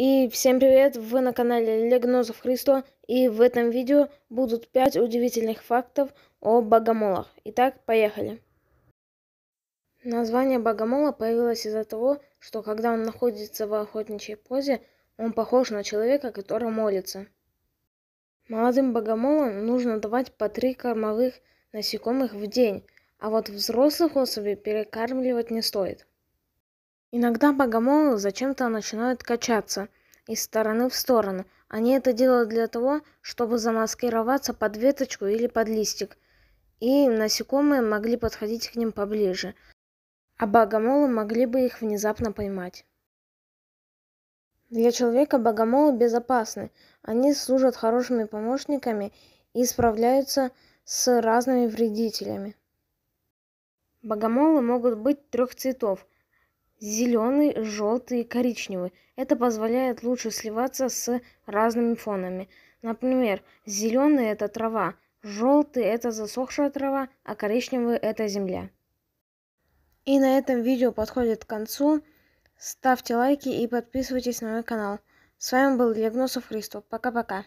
И всем привет, вы на канале Легнозов Христо, и в этом видео будут 5 удивительных фактов о богомолах. Итак, поехали. Название богомола появилось из-за того, что когда он находится в охотничьей позе, он похож на человека, который молится. Молодым богомолам нужно давать по 3 кормовых насекомых в день, а вот взрослых особей перекармливать не стоит. Иногда богомолы зачем-то начинают качаться из стороны в сторону. Они это делают для того, чтобы замаскироваться под веточку или под листик, и насекомые могли подходить к ним поближе, а богомолы могли бы их внезапно поймать. Для человека богомолы безопасны. Они служат хорошими помощниками и справляются с разными вредителями. Богомолы могут быть трех цветов – зеленый, желтый и коричневый. Это позволяет лучше сливаться с разными фонами. Например, зеленый – это трава, желтый – это засохшая трава, а коричневый – это земля. И на этом видео подходит к концу. Ставьте лайки и подписывайтесь на мой канал. С вами был Диагносов Христов. Пока-пока.